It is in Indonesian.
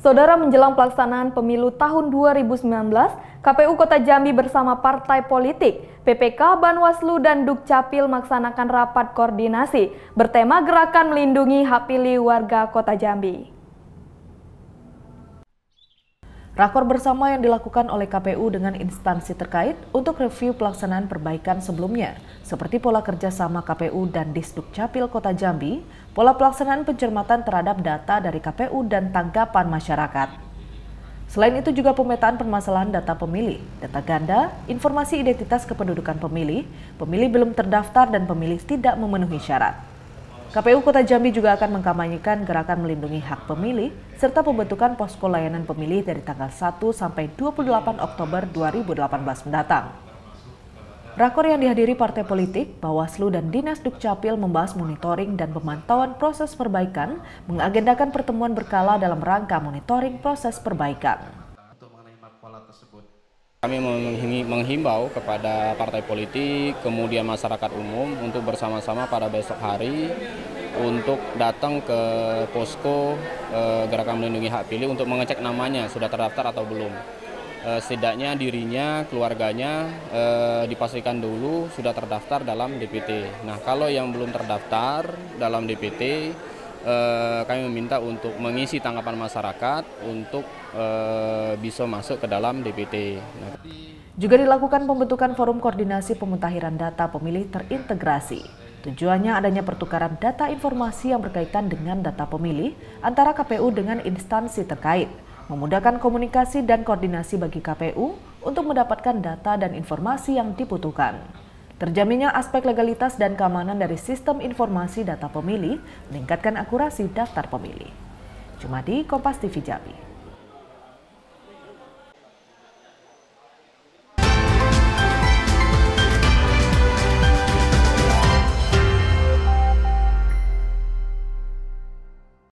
Saudara menjelang pelaksanaan pemilu tahun 2019, KPU Kota Jambi bersama partai politik, PPK, Banwaslu, dan Dukcapil melaksanakan rapat koordinasi bertema Gerakan Melindungi Hak Pilih Warga Kota Jambi. Rakor bersama yang dilakukan oleh KPU dengan instansi terkait untuk review pelaksanaan perbaikan sebelumnya, seperti pola kerjasama KPU dan Disduk Capil Kota Jambi, pola pelaksanaan pencermatan terhadap data dari KPU dan tanggapan masyarakat. Selain itu juga pemetaan permasalahan data pemilih, data ganda, informasi identitas kependudukan pemilih, pemilih belum terdaftar dan pemilih tidak memenuhi syarat. KPU Kota Jambi juga akan mengkampanyekan gerakan melindungi hak pemilih serta pembentukan posko layanan pemilih dari tanggal 1 sampai 28 Oktober 2018 mendatang. Rakor yang dihadiri partai politik, Bawaslu dan Dinas Dukcapil membahas monitoring dan pemantauan proses perbaikan, mengagendakan pertemuan berkala dalam rangka monitoring proses perbaikan. Kami menghimbau kepada partai politik, kemudian masyarakat umum untuk bersama-sama pada besok hari untuk datang ke posko eh, Gerakan Melindungi Hak Pilih untuk mengecek namanya sudah terdaftar atau belum. Eh, setidaknya dirinya, keluarganya eh, dipastikan dulu sudah terdaftar dalam DPT. Nah, kalau yang belum terdaftar dalam DPT, Eh, kami meminta untuk mengisi tanggapan masyarakat untuk eh, bisa masuk ke dalam DPT. Nah, Juga dilakukan pembentukan forum koordinasi pemutahiran data pemilih terintegrasi. Tujuannya adanya pertukaran data informasi yang berkaitan dengan data pemilih antara KPU dengan instansi terkait, memudahkan komunikasi dan koordinasi bagi KPU untuk mendapatkan data dan informasi yang dibutuhkan. Terjaminnya aspek legalitas dan keamanan dari sistem informasi data pemilih meningkatkan akurasi daftar pemilih. di Kompas TV Jambi.